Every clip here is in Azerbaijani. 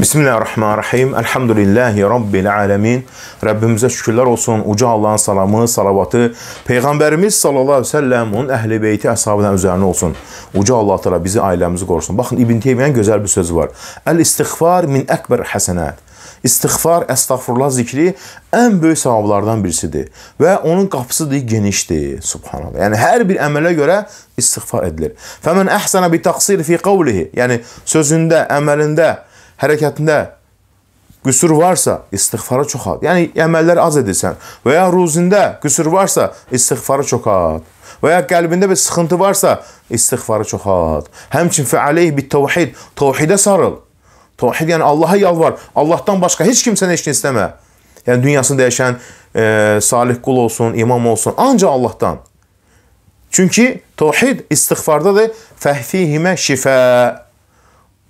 Bismillahirrahmanirrahim. Elhamdülillahi Rabbil alemin. Rəbbimizə şükürlər olsun. Uca Allahın salamı, salavatı, Peyğəmbərimiz sallallahu aleyhi ve sellem, onun əhl-i beyti əshabından üzərinə olsun. Uca Allah təala bizi, ailəmizi qorusun. Baxın, İbn Teymiyyənin gözəl bir sözü var. El-istighfar min əkbər həsənət. İstighfar, əstəğfurullah zikri ən böyük savablardan birisidir və onun qapısı da genişdir. Subhanallah. Yəni hər bir əmələ görə istighfar edilir. Fəmən əhsənə bi təqsir fi qavlihi. Yəni sözündə, əməlində hərəkətində qüsur varsa, istighfarı çoxalt. Yəni əməlləri az edirsən və ya ruzində qüsur varsa, istighfarı çoxalt. Və ya qəlbində bir sıxıntı varsa, istighfarı çoxalt. Həmçinin fəaleyh bit-təvhid, təvhidə sarıl. Təvhid yəni Allaha yalvar. Allahdan başqa heç kimsən heç nə istəmə. Yəni dünyasını dəyişən e, salih qul olsun, imam olsun, ancaq Allahdan. Çünki təvhid istighfardadır. Fəhfihimə şifə.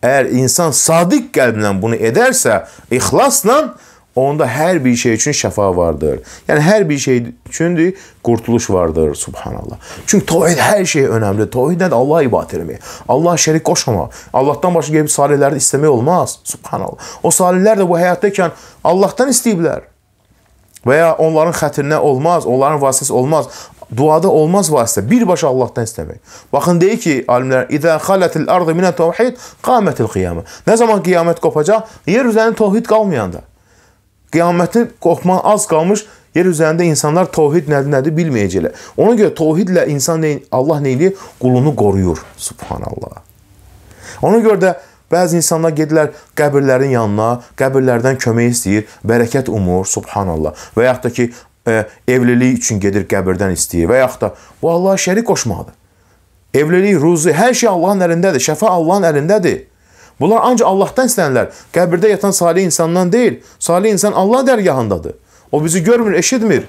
Əgər insan sadiq qəlblə bunu edərsə, ixlasla onda hər bir şey üçün şəfa vardır. Yəni hər bir şey üçündür qurtuluş vardır. Subhanallah. Çünki təvhid hər şey önəmlidir. Təvhid nədir? Allah ibadət etmək. Allah şərik qoşmamaq. Allahdan başqa gəlib salihləri istəmək olmaz. Subhanallah. O salihlər də bu həyatdaykən Allahdan istəyiblər. Və ya onların xətrinə olmaz, onların vasitəsi olmaz duada olmaz vasitə, birbaşa Allahdan istəmək. Baxın deyir ki, alimlər, "İzə xalatil ardı minə təvhid, qamatil qiyamə." Nə zaman qiyamət qopacaq? Yer üzərində təvhid qalmayanda. Qiyamətin qopma az qalmış, yer üzərində insanlar təvhid nədir, nədir bilməyəcəklər. Ona görə təvhidlə insan nə Allah nə edir? Qulunu qoruyur. Subhanallah. Ona görə də Bəzi insanlar gedirlər qəbirlərin yanına, qəbirlərdən kömək istəyir, bərəkət umur, subhanallah. Və yaxud da ki, E, evlilik üçün gedir qəbirdən istəyir və yaxud da bu Allaha şərik qoşmaqdır. Evlilik, ruzi, hər şey Allahın əlindədir, şəfa Allahın əlindədir. Bunlar ancaq Allahdan istənilər. Qəbirdə yatan salih insandan deyil. Salih insan Allah dərgahındadır. O bizi görmür, eşitmir.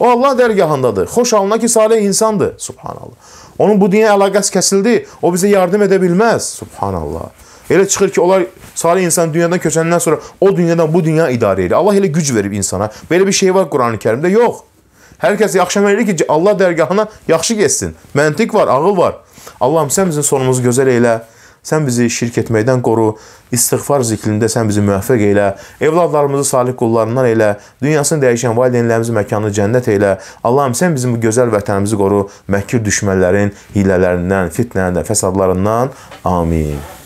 O Allah dərgahındadır. Xoş alına ki, salih insandır. Subhanallah. Onun bu dünya əlaqəsi kəsildi. O bizə yardım edə bilməz. Subhanallah. Elə çıxır ki, onlar salih insan dünyadan köçəndən sonra o dünyadan bu dünya idarə edir. Allah elə güc verib insana. Belə bir şey var Qurani-Kərimdə? Yox. Hər kəs yaxşı əməl edir ki, Allah dərgahına yaxşı getsin. Məntiq var, ağıl var. Allahım, sən bizim sonumuzu gözəl elə sən bizi şirk etməkdən qoru, istiğfar zikrində sən bizi müvəffəq elə, evladlarımızı salih qullarından elə, dünyasını dəyişən valideynlərimizin məkanını cənnət elə. Allahım, sən bizim bu gözəl vətənimizi qoru, məkir düşmənlərin hilələrindən, fitnərindən, fəsadlarından. Amin.